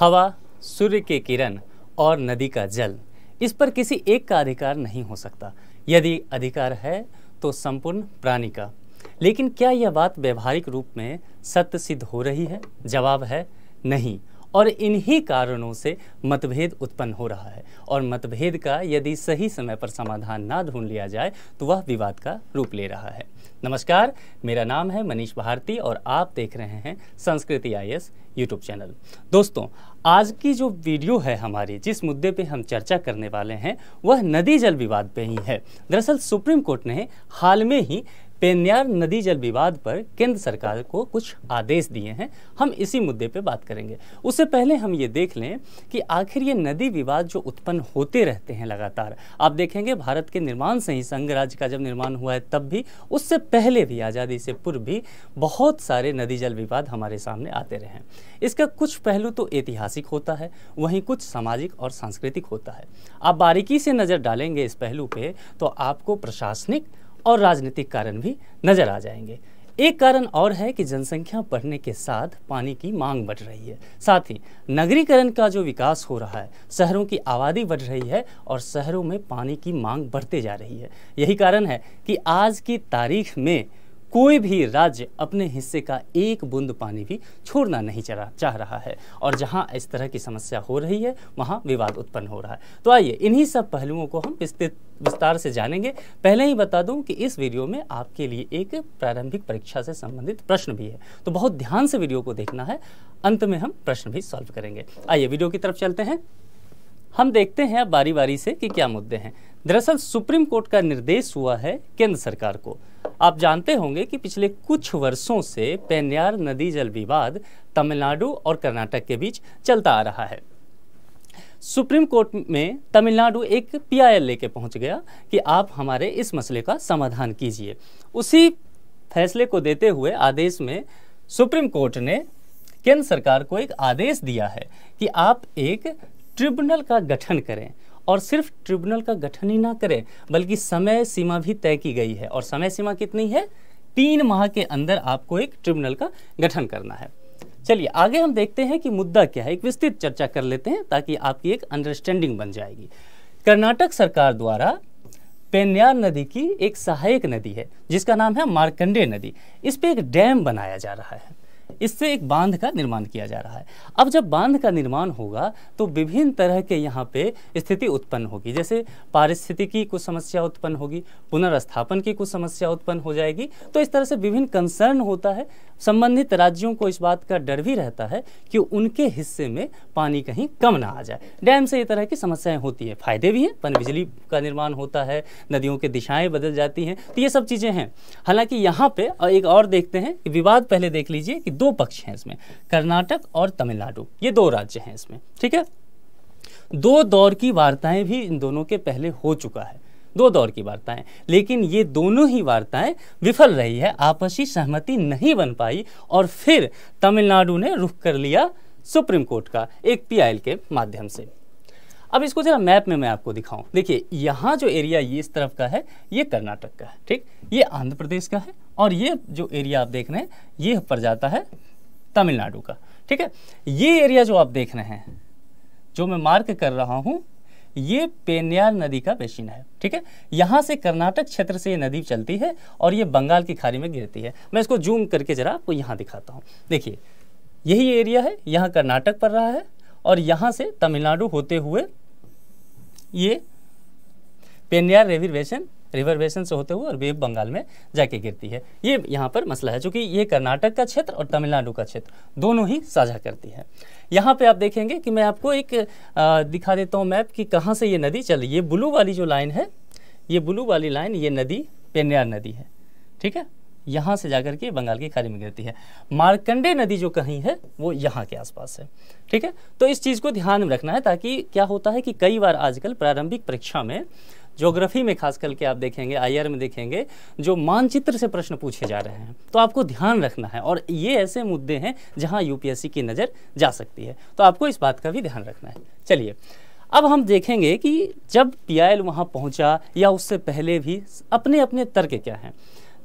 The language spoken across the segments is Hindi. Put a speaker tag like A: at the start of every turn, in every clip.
A: हवा सूर्य के किरण और नदी का जल इस पर किसी एक का अधिकार नहीं हो सकता यदि अधिकार है तो संपूर्ण प्राणी का लेकिन क्या यह बात व्यवहारिक रूप में सत्य सिद्ध हो रही है जवाब है नहीं और इन्हीं कारणों से मतभेद उत्पन्न हो रहा है और मतभेद का यदि सही समय पर समाधान ना ढूंढ लिया जाए तो वह विवाद का रूप ले रहा है नमस्कार मेरा नाम है मनीष भारती और आप देख रहे हैं संस्कृति आई एस यूट्यूब चैनल दोस्तों आज की जो वीडियो है हमारी जिस मुद्दे पे हम चर्चा करने वाले हैं वह नदी जल विवाद पे ही है दरअसल सुप्रीम कोर्ट ने हाल में ही पेन्यार नदी जल विवाद पर केंद्र सरकार को कुछ आदेश दिए हैं हम इसी मुद्दे पर बात करेंगे उससे पहले हम ये देख लें कि आखिर ये नदी विवाद जो उत्पन्न होते रहते हैं लगातार आप देखेंगे भारत के निर्माण से ही संघ राज्य का जब निर्माण हुआ है तब भी उससे पहले भी आज़ादी से पूर्व भी बहुत सारे नदी जल विवाद हमारे सामने आते रहे हैं इसका कुछ पहलू तो ऐतिहासिक होता है वहीं कुछ सामाजिक और सांस्कृतिक होता है आप बारीकी से नज़र डालेंगे इस पहलू पर तो आपको प्रशासनिक और राजनीतिक कारण भी नजर आ जाएंगे एक कारण और है कि जनसंख्या बढ़ने के साथ पानी की मांग बढ़ रही है साथ ही नगरीकरण का जो विकास हो रहा है शहरों की आबादी बढ़ रही है और शहरों में पानी की मांग बढ़ते जा रही है यही कारण है कि आज की तारीख में कोई भी राज्य अपने हिस्से का एक बूंद पानी भी छोड़ना नहीं चाह रहा है और जहां इस तरह की समस्या हो रही है वहां विवाद उत्पन्न हो रहा है तो आइए इन्हीं सब पहलुओं को हम विस्तृत विस्तार से जानेंगे पहले ही बता दूं कि इस वीडियो में आपके लिए एक प्रारंभिक परीक्षा से संबंधित प्रश्न भी है तो बहुत ध्यान से वीडियो को देखना है अंत में हम प्रश्न भी सॉल्व करेंगे आइए वीडियो की तरफ चलते हैं हम देखते हैं अब बारी बारी से कि क्या मुद्दे हैं दरअसल सुप्रीम कोर्ट का निर्देश हुआ है केंद्र सरकार को आप जानते होंगे कि पिछले कुछ वर्षों से पेन्यार नदी जल विवाद तमिलनाडु और कर्नाटक के बीच चलता आ रहा है सुप्रीम कोर्ट में तमिलनाडु एक पीआईएल लेके पहुंच गया कि आप हमारे इस मसले का समाधान कीजिए उसी फैसले को देते हुए आदेश में सुप्रीम कोर्ट ने केंद्र सरकार को एक आदेश दिया है कि आप एक ट्रिब्यूनल का गठन करें और सिर्फ ट्रिब्यूनल का गठन ही ना करें बल्कि समय सीमा भी तय की गई है और समय सीमा कितनी है तीन माह के अंदर आपको एक ट्रिब्यूनल का गठन करना है चलिए आगे हम देखते हैं कि मुद्दा क्या है एक विस्तृत चर्चा कर लेते हैं ताकि आपकी एक अंडरस्टैंडिंग बन जाएगी कर्नाटक सरकार द्वारा पेन्यार नदी की एक सहायक नदी है जिसका नाम है मार्कंडे नदी इस पर एक डैम बनाया जा रहा है इससे एक बांध का निर्माण किया जा रहा है अब जब बांध का निर्माण होगा तो विभिन्न तरह के यहाँ पे स्थिति उत्पन्न होगी जैसे पारिस्थितिकी कुछ समस्या उत्पन्न होगी पुनर्स्थापन की कुछ समस्या उत्पन्न हो जाएगी तो इस तरह से विभिन्न कंसर्न होता है संबंधित राज्यों को इस बात का डर भी रहता है कि उनके हिस्से में पानी कहीं कम ना आ जाए डैम से ये तरह की समस्याएं होती हैं फायदे भी हैं पन बिजली का निर्माण होता है नदियों के दिशाएं बदल जाती हैं तो ये सब चीज़ें हैं हालांकि यहाँ पे एक और देखते हैं कि विवाद पहले देख लीजिए कि दो पक्ष हैं इसमें कर्नाटक और तमिलनाडु ये दो राज्य हैं इसमें ठीक है दो दौर की वार्ताएं भी इन दोनों के पहले हो चुका है दो दौर की वार्ताएं लेकिन ये दोनों ही वार्ताएं विफल रही है आपसी सहमति नहीं बन पाई और फिर तमिलनाडु ने रुख कर लिया सुप्रीम कोर्ट का एक पीआईएल के माध्यम से अब इसको जरा मैप में मैं आपको दिखाऊं देखिए यहाँ जो एरिया ये इस तरफ का है ये कर्नाटक का है ठीक ये आंध्र प्रदेश का है और ये जो एरिया आप देख रहे हैं ये पर जाता है तमिलनाडु का ठीक है ये एरिया जो आप देख रहे हैं जो मैं मार्क कर रहा हूँ ये पेन्यार नदी का बेसिन है ठीक है यहाँ से कर्नाटक क्षेत्र से ये नदी चलती है और ये बंगाल की खाड़ी में गिरती है मैं इसको जूम करके ज़रा आपको यहाँ दिखाता हूँ देखिए यही एरिया है यहाँ कर्नाटक पड़ रहा है और यहाँ से तमिलनाडु होते हुए ये पेन्यार रेवी बेसिन रिवर बेसन से होते हुए और वेब बंगाल में जाके गिरती है ये यहाँ पर मसला है चूँकि ये कर्नाटक का क्षेत्र और तमिलनाडु का क्षेत्र दोनों ही साझा करती है यहाँ पे आप देखेंगे कि मैं आपको एक आ, दिखा देता हूँ मैप कि कहाँ से ये नदी चल रही है ब्लू वाली जो लाइन है ये ब्लू वाली लाइन ये नदी पेन्यार नदी है ठीक है यहाँ से जाकर के बंगाल की खाड़ी में गिरती है मार्कंडे नदी जो कहीं है वो यहाँ के आसपास है ठीक है तो इस चीज़ को ध्यान में रखना है ताकि क्या होता है कि कई बार आजकल प्रारंभिक परीक्षा में ज्योग्राफी में खास करके आप देखेंगे आई में देखेंगे जो मानचित्र से प्रश्न पूछे जा रहे हैं तो आपको ध्यान रखना है और ये ऐसे मुद्दे हैं जहाँ यूपीएससी की नज़र जा सकती है तो आपको इस बात का भी ध्यान रखना है चलिए अब हम देखेंगे कि जब पी आई एल वहाँ पहुँचा या उससे पहले भी अपने अपने तर्क क्या हैं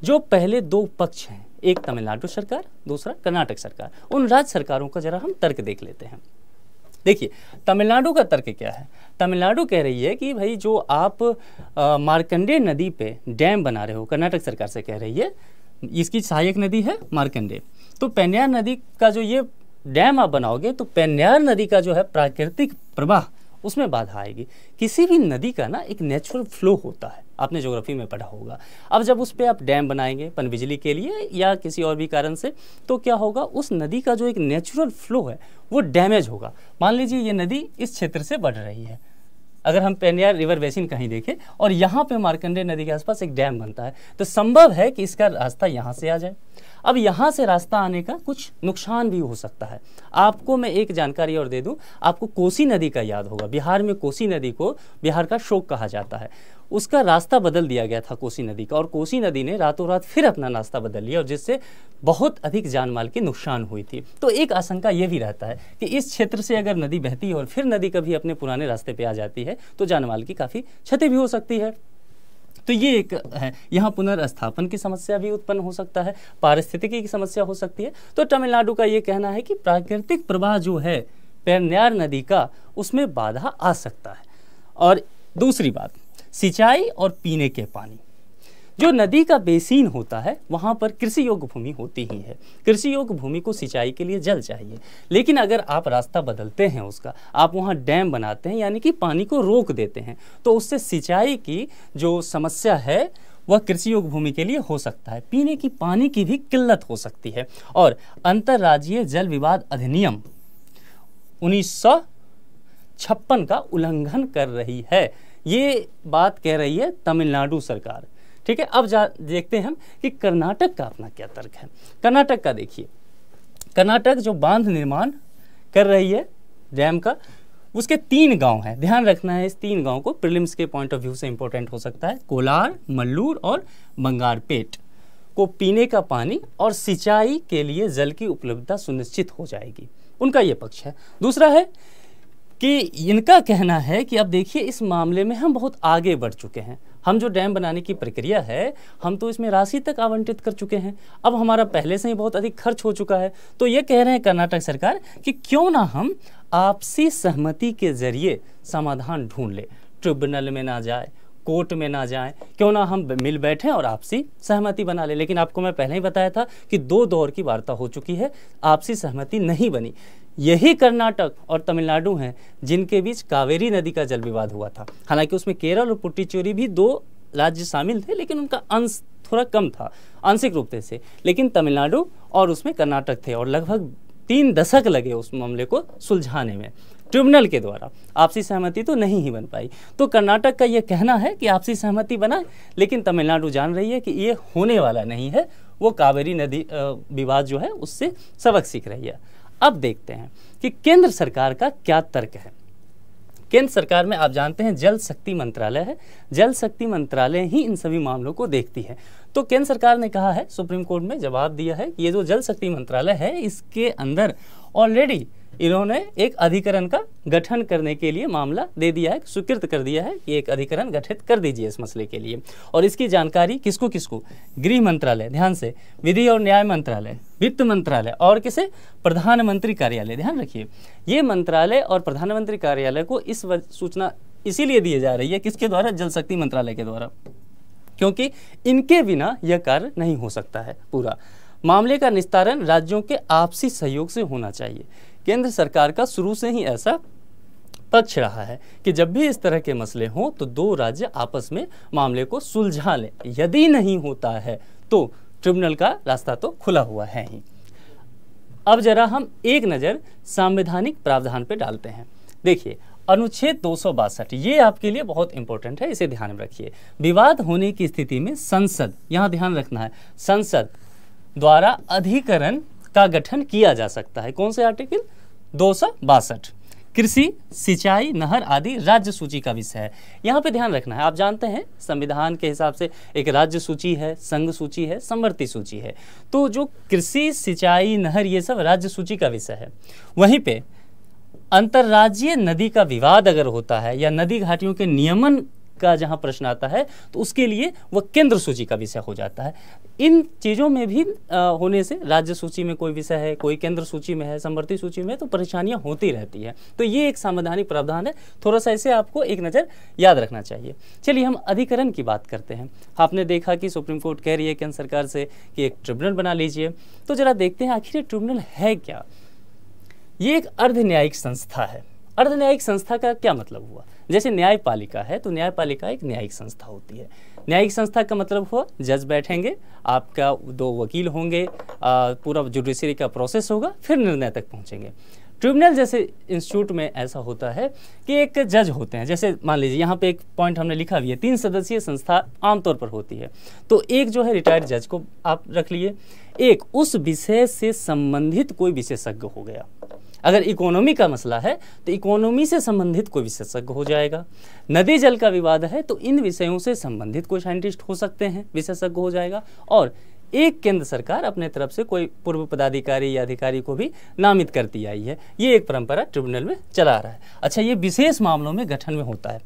A: जो पहले दो पक्ष हैं एक तमिलनाडु सरकार दूसरा कर्नाटक सरकार उन राज्य सरकारों का जरा हम तर्क देख लेते हैं देखिए तमिलनाडु का तर्क क्या है तमिलनाडु कह रही है कि भाई जो आप मार्कंडे नदी पे डैम बना रहे हो कर्नाटक सरकार से कह रही है इसकी सहायक नदी है मार्कंडे तो पेन्यार नदी का जो ये डैम आप बनाओगे तो पेन्यार नदी का जो है प्राकृतिक प्रवाह उसमें बाधा आएगी किसी भी नदी का ना एक नेचुरल फ्लो होता है आपने ज्योग्राफी में पढ़ा होगा अब जब उस पर आप डैम बनाएंगे पनबिजली के लिए या किसी और भी कारण से तो क्या होगा उस नदी का जो एक नेचुरल फ्लो है वो डैमेज होगा मान लीजिए ये नदी इस क्षेत्र से बढ़ रही है अगर हम पेनियार रिवर बेसिन कहीं देखें और यहाँ पे मार्कंडे नदी के आसपास एक डैम बनता है तो संभव है कि इसका रास्ता यहाँ से आ जाए अब यहाँ से रास्ता आने का कुछ नुकसान भी हो सकता है आपको मैं एक जानकारी और दे दूँ आपको कोसी नदी का याद होगा बिहार में कोसी नदी को बिहार का शोक कहा जाता है उसका रास्ता बदल दिया गया था कोसी नदी का और कोसी नदी ने रातों रात फिर अपना रास्ता बदल लिया और जिससे बहुत अधिक जान माल की नुकसान हुई थी तो एक आशंका यह भी रहता है कि इस क्षेत्र से अगर नदी बहती है और फिर नदी कभी अपने पुराने रास्ते पर आ जाती है तो जान माल की काफ़ी क्षति भी हो सकती है तो ये एक है यहाँ पुनर्स्थापन की समस्या भी उत्पन्न हो सकता है पारिस्थितिकी की समस्या हो सकती है तो तमिलनाडु का ये कहना है कि प्राकृतिक प्रवाह जो है पेरनार नदी का उसमें बाधा आ सकता है और दूसरी बात सिंचाई और पीने के पानी जो नदी का बेसिन होता है वहाँ पर कृषि योग्य भूमि होती ही है कृषि योग्य भूमि को सिंचाई के लिए जल चाहिए लेकिन अगर आप रास्ता बदलते हैं उसका आप वहाँ डैम बनाते हैं यानी कि पानी को रोक देते हैं तो उससे सिंचाई की जो समस्या है वह कृषि योग्य भूमि के लिए हो सकता है पीने की पानी की भी किल्लत हो सकती है और अंतर्राज्यीय जल विवाद अधिनियम उन्नीस छप्पन का उल्लंघन कर रही है ये बात कह रही है तमिलनाडु सरकार ठीक है अब जा देखते हैं हम कि कर्नाटक का अपना क्या तर्क है कर्नाटक का देखिए कर्नाटक जो बांध निर्माण कर रही है डैम का उसके तीन गांव हैं ध्यान रखना है इस तीन गांव को प्रिलिम्स के पॉइंट ऑफ व्यू से इंपॉर्टेंट हो सकता है कोलार मल्लूर और मंगारपेट को पीने का पानी और सिंचाई के लिए जल की उपलब्धता सुनिश्चित हो जाएगी उनका ये पक्ष है दूसरा है कि इनका कहना है कि अब देखिए इस मामले में हम बहुत आगे बढ़ चुके हैं हम जो डैम बनाने की प्रक्रिया है हम तो इसमें राशि तक आवंटित कर चुके हैं अब हमारा पहले से ही बहुत अधिक खर्च हो चुका है तो ये कह रहे हैं कर्नाटक सरकार कि क्यों ना हम आपसी सहमति के जरिए समाधान ढूंढ लें ट्रिब्यूनल में ना जाए कोर्ट में ना जाएं क्यों ना हम मिल बैठें और आपसी सहमति बना लें लेकिन आपको मैं पहले ही बताया था कि दो दौर की वार्ता हो चुकी है आपसी सहमति नहीं बनी यही कर्नाटक और तमिलनाडु हैं जिनके बीच कावेरी नदी का जल विवाद हुआ था हालांकि उसमें केरल और पुट्टीचोरी भी दो राज्य शामिल थे लेकिन उनका अंश थोड़ा कम था आंशिक रूप से लेकिन तमिलनाडु और उसमें कर्नाटक थे और लगभग तीन दशक लगे उस मामले को सुलझाने में ट्रिब्यूनल के द्वारा आपसी सहमति तो नहीं ही बन पाई तो कर्नाटक का यह कहना है कि आपसी सहमति बना लेकिन तमिलनाडु जान रही है कि ये होने वाला नहीं है वो कावेरी नदी विवाद जो है उससे सबक सीख रही है अब देखते हैं कि केंद्र सरकार का क्या तर्क है केंद्र सरकार में आप जानते हैं जल शक्ति मंत्रालय है जल शक्ति मंत्रालय ही इन सभी मामलों को देखती है तो केंद्र सरकार ने कहा है सुप्रीम कोर्ट में जवाब दिया है कि ये जो जल शक्ति मंत्रालय है इसके अंदर ऑलरेडी इन्होंने एक अधिकरण का गठन करने के लिए मामला दे दिया है स्वीकृत कर दिया है कि एक अधिकरण गठित कर दीजिए इस मसले के लिए और इसकी जानकारी किसको किसको गृह मंत्रालय ध्यान से विधि और न्याय मंत्रालय वित्त मंत्रालय और किसे प्रधानमंत्री कार्यालय ध्यान रखिए ये मंत्रालय और प्रधानमंत्री कार्यालय को इस सूचना इसीलिए दिए जा रही है किसके द्वारा जल शक्ति मंत्रालय के द्वारा क्योंकि इनके बिना यह कार्य नहीं हो सकता है पूरा मामले का निस्तारण राज्यों के आपसी सहयोग से होना चाहिए केंद्र सरकार का शुरू से ही ऐसा पक्ष रहा है कि जब भी इस तरह के मसले हों तो दो राज्य आपस में मामले को सुलझा लें यदि नहीं होता है तो ट्रिब्यूनल का रास्ता तो खुला हुआ है ही अब जरा हम एक नज़र संवैधानिक प्रावधान पर डालते हैं देखिए अनुच्छेद दो ये आपके लिए बहुत इंपॉर्टेंट है इसे ध्यान में रखिए विवाद होने की स्थिति में संसद यहाँ ध्यान रखना है संसद द्वारा अधिकरण का गठन किया जा सकता है कौन से आर्टिकल दो कृषि सिंचाई नहर आदि राज्य सूची का विषय है यहाँ पे ध्यान रखना है आप जानते हैं संविधान के हिसाब से एक राज्य सूची है संघ सूची है समवर्ती सूची है तो जो कृषि सिंचाई नहर ये सब राज्य सूची का विषय है वहीं पे अंतर्राज्यीय नदी का विवाद अगर होता है या नदी घाटियों के नियमन का जहां प्रश्न आता है तो उसके लिए वह केंद्र सूची का विषय हो जाता है इन चीज़ों में भी आ, होने से राज्य सूची में कोई विषय है कोई केंद्र सूची में है समवर्ती सूची में तो परेशानियां होती रहती हैं तो ये एक संवैधानिक प्रावधान है थोड़ा सा इसे आपको एक नज़र याद रखना चाहिए चलिए हम अधिकरण की बात करते हैं आपने देखा कि सुप्रीम कोर्ट कह रही है केंद्र सरकार से कि एक ट्रिब्यूनल बना लीजिए तो ज़रा देखते हैं आखिर ये ट्रिब्यूनल है क्या ये एक अर्ध न्यायिक संस्था है अर्ध न्यायिक संस्था का क्या मतलब हुआ जैसे न्यायपालिका है तो न्यायपालिका एक न्यायिक संस्था होती है न्यायिक संस्था का मतलब हुआ जज बैठेंगे आपका दो वकील होंगे पूरा जुडिशरी का प्रोसेस होगा फिर निर्णय तक पहुँचेंगे ट्रिब्यूनल जैसे इंस्टीट्यूट में ऐसा होता है कि एक जज होते हैं जैसे मान लीजिए यहाँ पे एक पॉइंट हमने लिखा भी है तीन सदस्यीय संस्था आमतौर पर होती है तो एक जो है रिटायर्ड जज को आप रख लिए एक उस विषय से संबंधित कोई विशेषज्ञ हो गया अगर इकोनॉमी का मसला है तो इकोनॉमी से संबंधित कोई विशेषज्ञ हो जाएगा नदी जल का विवाद है तो इन विषयों से संबंधित कोई साइंटिस्ट हो सकते हैं विशेषज्ञ हो जाएगा और एक केंद्र सरकार अपने तरफ से कोई पूर्व पदाधिकारी या अधिकारी को भी नामित करती आई है ये एक परंपरा ट्रिब्यूनल में चला रहा है अच्छा ये विशेष मामलों में गठन में होता है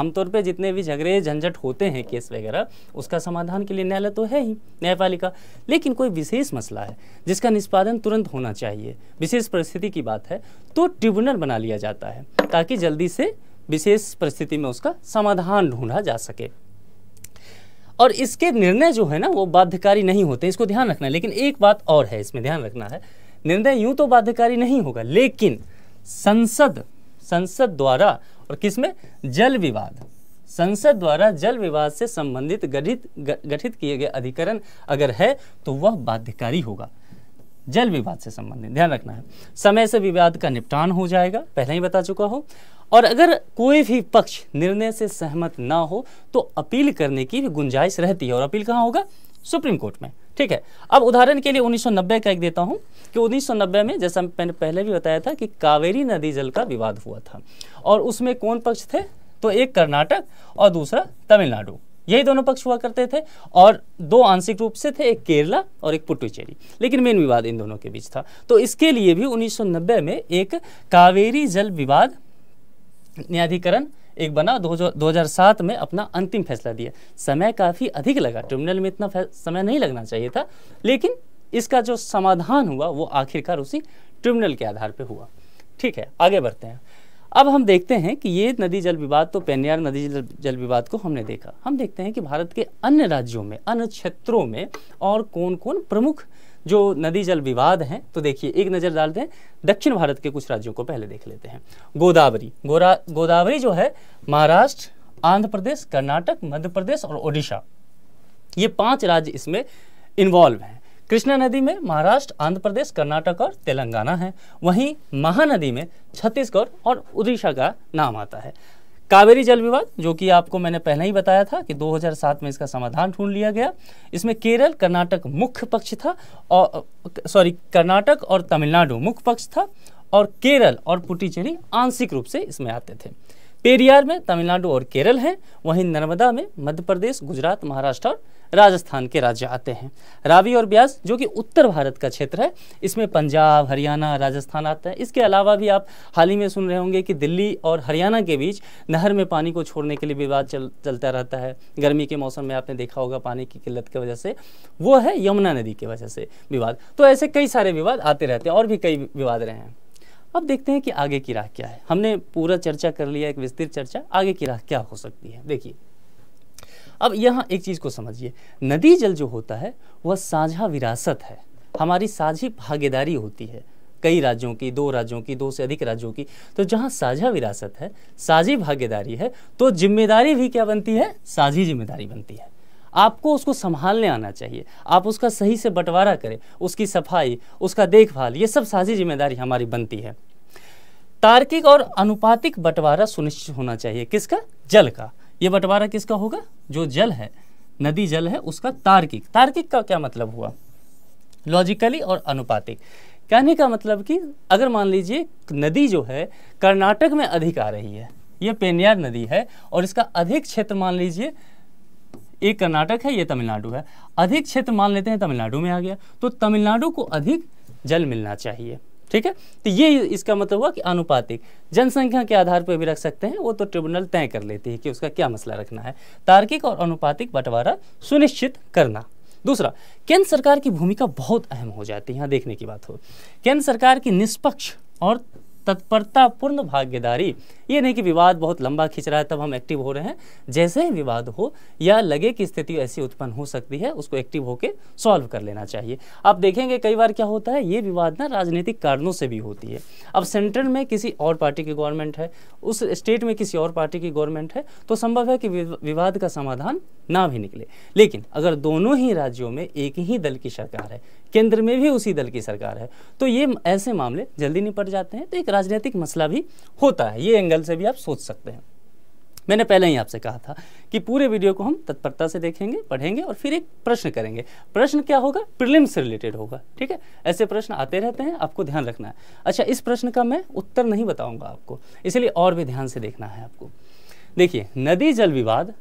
A: आमतौर पर जितने भी झगड़े झंझट होते हैं केस वगैरह उसका समाधान के लिए न्यायालय तो है ही न्यायपालिका लेकिन कोई विशेष मसला है जिसका निष्पादन तुरंत होना चाहिए विशेष परिस्थिति की बात है तो ट्रिब्यूनल बना लिया जाता है ताकि जल्दी से विशेष परिस्थिति में उसका समाधान ढूंढा जा सके और इसके निर्णय जो है ना वो बाध्यकारी नहीं होते इसको ध्यान रखना है लेकिन एक बात और है इसमें ध्यान रखना है निर्णय यूं तो बाध्यकारी नहीं होगा लेकिन संसद संसद द्वारा और किसमें जल विवाद संसद द्वारा जल विवाद से संबंधित गठित गठित किए गए अधिकरण अगर है तो वह बाध्यकारी होगा जल विवाद से संबंधित ध्यान रखना है समय से विवाद का निपटान हो जाएगा पहले ही बता चुका हूँ और अगर कोई भी पक्ष निर्णय से सहमत ना हो तो अपील करने की भी गुंजाइश रहती है और अपील कहाँ होगा सुप्रीम कोर्ट में ठीक है अब उदाहरण के लिए 1990 का एक देता हूं कि 1990 में जैसा मैंने पहले भी बताया था कि कावेरी नदी जल का विवाद हुआ था और उसमें कौन पक्ष थे तो एक कर्नाटक और दूसरा तमिलनाडु यही दोनों पक्ष हुआ करते थे और दो आंशिक रूप से थे एक केरला और एक पुडुचेरी लेकिन मेन विवाद इन दोनों के बीच था तो इसके लिए भी 1990 में एक कावेरी जल विवाद न्यायाधिकरण एक बना दो, हजार सात में अपना अंतिम फैसला दिया समय काफ़ी अधिक लगा हाँ। ट्रिब्यूनल में इतना समय नहीं लगना चाहिए था लेकिन इसका जो समाधान हुआ वो आखिरकार उसी ट्रिब्यूनल के आधार पर हुआ ठीक है आगे बढ़ते हैं अब हम देखते हैं कि ये नदी जल विवाद तो पेनियार नदी जल, जल विवाद को हमने देखा हम देखते हैं कि भारत के अन्य राज्यों में अन्य क्षेत्रों में और कौन कौन प्रमुख जो नदी जल विवाद हैं तो देखिए एक नज़र डालते हैं दक्षिण भारत के कुछ राज्यों को पहले देख लेते हैं गोदावरी गोरा गोदावरी जो है महाराष्ट्र आंध्र प्रदेश कर्नाटक मध्य प्रदेश और ओडिशा ये पांच राज्य इसमें इन्वॉल्व हैं कृष्णा नदी में महाराष्ट्र आंध्र प्रदेश कर्नाटक और तेलंगाना है वहीं महानदी में छत्तीसगढ़ और उड़ीसा का नाम आता है कावेरी जल विवाद जो कि आपको मैंने पहले ही बताया था कि 2007 में इसका समाधान ढूंढ लिया गया इसमें केरल कर्नाटक मुख्य पक्ष था और सॉरी कर्नाटक और तमिलनाडु मुख्य पक्ष था और केरल और पुटीचेरी आंशिक रूप से इसमें आते थे पेरियार में तमिलनाडु और केरल हैं वहीं नर्मदा में मध्य प्रदेश गुजरात महाराष्ट्र और राजस्थान के राज्य आते हैं रावी और ब्यास जो कि उत्तर भारत का क्षेत्र है इसमें पंजाब हरियाणा राजस्थान आता है इसके अलावा भी आप हाल ही में सुन रहे होंगे कि दिल्ली और हरियाणा के बीच नहर में पानी को छोड़ने के लिए विवाद चल, चलता रहता है गर्मी के मौसम में आपने देखा होगा पानी की किल्लत की वजह से वो है यमुना नदी की वजह से विवाद तो ऐसे कई सारे विवाद आते रहते हैं और भी कई विवाद रहे हैं अब देखते हैं कि आगे की राह क्या है हमने पूरा चर्चा कर लिया एक विस्तृत चर्चा आगे की राह क्या हो सकती है देखिए अब यहाँ एक चीज़ को समझिए नदी जल जो होता है वह साझा विरासत है हमारी साझी भागीदारी होती है कई राज्यों की दो राज्यों की दो से अधिक राज्यों की तो जहाँ साझा विरासत है साझी भागीदारी है तो जिम्मेदारी भी क्या बनती है साझी जिम्मेदारी बनती है आपको उसको संभालने आना चाहिए आप उसका सही से बंटवारा करें उसकी सफाई उसका देखभाल ये सब साझी जिम्मेदारी हमारी बनती है तार्किक और अनुपातिक बंटवारा सुनिश्चित होना चाहिए किसका जल का ये बंटवारा किसका होगा जो जल है नदी जल है उसका तार्किक तार्किक का क्या मतलब हुआ लॉजिकली और अनुपातिक कहने का मतलब कि अगर मान लीजिए नदी जो है कर्नाटक में अधिक आ रही है ये पेनियार नदी है और इसका अधिक क्षेत्र मान लीजिए एक कर्नाटक है ये तमिलनाडु है अधिक क्षेत्र मान लेते हैं तमिलनाडु में आ गया तो तमिलनाडु को अधिक जल मिलना चाहिए ठीक है तो ये इसका मतलब हुआ कि अनुपातिक जनसंख्या के आधार पर भी रख सकते हैं वो तो ट्रिब्यूनल तय कर लेती है कि उसका क्या मसला रखना है तार्किक और अनुपातिक बंटवारा सुनिश्चित करना दूसरा केंद्र सरकार की भूमिका बहुत अहम हो जाती है यहाँ देखने की बात हो केंद्र सरकार की निष्पक्ष और तत्परतापूर्ण भागीदारी ये नहीं कि विवाद बहुत लंबा खींच रहा है तब हम एक्टिव हो रहे हैं जैसे ही विवाद हो या लगे कि स्थिति ऐसी उत्पन्न हो सकती है उसको एक्टिव होकर सॉल्व कर लेना चाहिए आप देखेंगे कई बार क्या होता है ये विवाद ना राजनीतिक कारणों से भी होती है अब सेंट्रल में किसी और पार्टी की गवर्नमेंट है उस स्टेट में किसी और पार्टी की गवर्नमेंट है तो संभव है कि विवाद का समाधान ना भी निकले लेकिन अगर दोनों ही राज्यों में एक ही दल की सरकार है केंद्र में भी उसी दल की सरकार है तो ये ऐसे मामले जल्दी निपट जाते हैं तो एक राजनीतिक मसला भी होता है ये एंगल से भी आप सोच सकते हैं मैंने पहले ही आपसे कहा था कि पूरे वीडियो को हम तत्परता से देखेंगे पढ़ेंगे और फिर एक प्रश्न करेंगे प्रश्न क्या होगा प्रिलिम से रिलेटेड होगा ठीक है ऐसे प्रश्न आते रहते हैं आपको ध्यान रखना है अच्छा इस प्रश्न का मैं उत्तर नहीं बताऊंगा आपको इसलिए और भी ध्यान से देखना है आपको देखिए नदी जल विवाद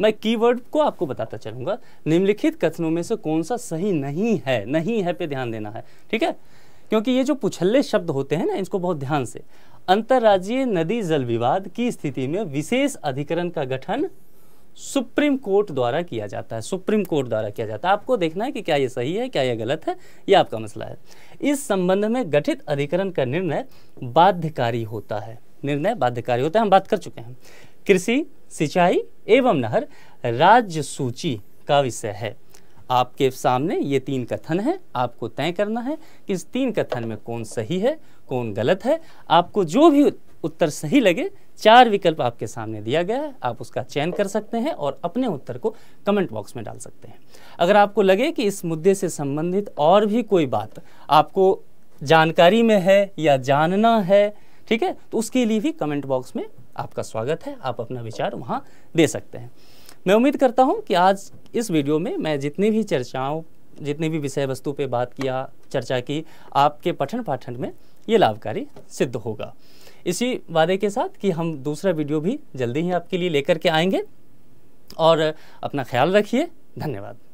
A: मैं कीवर्ड को आपको बताता चलूंगा निम्नलिखित कथनों में से कौन सा सही नहीं है नहीं है पे ध्यान देना है ठीक है क्योंकि ये जो पुछल्ले शब्द होते हैं ना इसको बहुत ध्यान से अंतर्राज्यीय नदी जल विवाद की स्थिति में विशेष अधिकरण का गठन सुप्रीम कोर्ट द्वारा किया जाता है सुप्रीम कोर्ट द्वारा किया जाता है आपको देखना है कि क्या ये सही है क्या ये गलत है ये आपका मसला है इस संबंध में गठित अधिकरण का निर्णय बाध्यकारी होता है निर्णय बाध्यकारी होता है हम बात कर चुके हैं कृषि सिंचाई एवं नहर राज्य सूची का विषय है आपके सामने ये तीन कथन है आपको तय करना है कि इस तीन कथन में कौन सही है कौन गलत है आपको जो भी उत्तर सही लगे चार विकल्प आपके सामने दिया गया है आप उसका चयन कर सकते हैं और अपने उत्तर को कमेंट बॉक्स में डाल सकते हैं अगर आपको लगे कि इस मुद्दे से संबंधित और भी कोई बात आपको जानकारी में है या जानना है ठीक है तो उसके लिए भी कमेंट बॉक्स में आपका स्वागत है आप अपना विचार वहाँ दे सकते हैं मैं उम्मीद करता हूँ कि आज इस वीडियो में मैं जितनी भी चर्चाओं जितनी भी विषय वस्तु पर बात किया चर्चा की आपके पठन पाठन में ये लाभकारी सिद्ध होगा इसी वादे के साथ कि हम दूसरा वीडियो भी जल्दी ही आपके लिए लेकर के आएंगे और अपना ख्याल रखिए धन्यवाद